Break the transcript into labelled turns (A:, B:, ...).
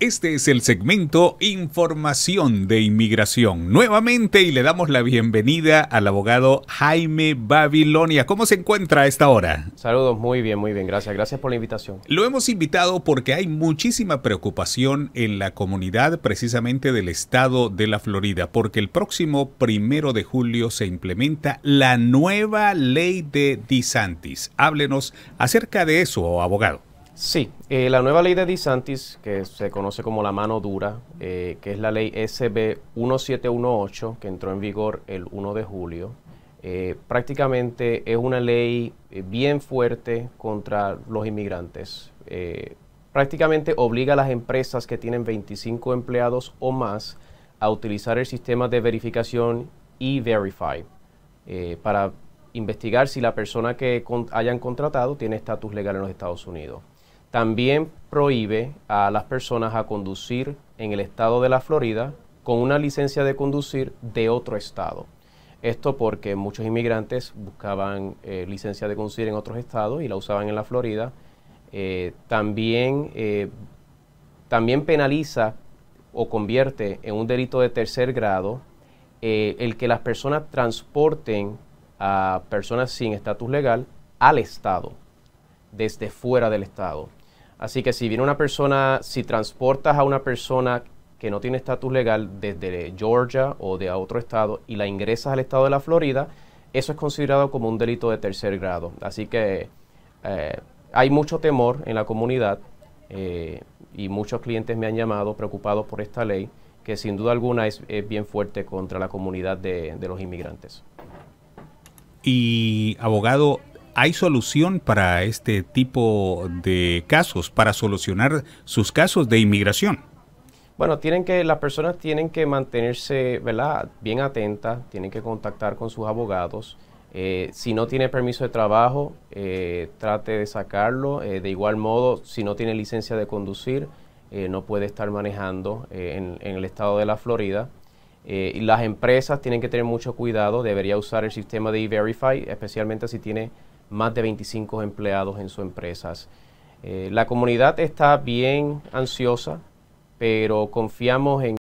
A: Este es el segmento Información de Inmigración. Nuevamente y le damos la bienvenida al abogado Jaime Babilonia. ¿Cómo se encuentra a
B: esta hora? Saludos, muy bien, muy bien. Gracias, gracias por la invitación.
A: Lo hemos invitado porque hay muchísima preocupación en la comunidad precisamente del estado de la Florida, porque el próximo primero de julio se implementa la nueva ley de DeSantis.
B: Háblenos acerca de eso, abogado. Sí, eh, la nueva ley de DeSantis, que se conoce como la mano dura, eh, que es la ley SB 1718, que entró en vigor el 1 de julio, eh, prácticamente es una ley bien fuerte contra los inmigrantes. prácticamente obliga a las empresas que tienen 25 empleados o más a utilizar el sistema de verificación e-Verify para investigar si la persona que hayan contratado tiene estatus legal en los Estados Unidos. También prohíbe a las personas a conducir en el estado de la Florida con una licencia de conducir de otro estado. Esto porque muchos inmigrantes buscaban eh, licencia de conducir en otros estados y la usaban en la Florida. Eh, también, eh, también penaliza o convierte en un delito de tercer grado el que las personas transporten a personas sin estatus legal al estado, desde fuera del estado. Así que si viene una persona, si transportas a una persona que no tiene estatus legal desde Georgia o de otro estado y la ingresas al estado de la Florida, eso es considerado como un delito de tercer grado. Así que eh, hay mucho temor en la comunidad eh, y muchos clientes me han llamado preocupados por esta ley que sin duda alguna es, bien fuerte contra la comunidad de, de los inmigrantes.
A: Y abogado, hay solución para este tipo de casos, para solucionar sus casos de inmigración?
B: Bueno, tienen que, las personas tienen que mantenerse ¿verdad? bien atentas, tienen que contactar con sus abogados. Eh, si no tiene permiso de trabajo, eh, trate de sacarlo. Eh, de igual modo, si no tiene licencia de conducir, no puede estar manejando en, el estado de la Florida. las empresas tienen que tener mucho cuidado, debería usar el sistema de E-Verify, especialmente si tiene más de 25 empleados en sus empresas. Eh, la comunidad está bien ansiosa, pero confiamos en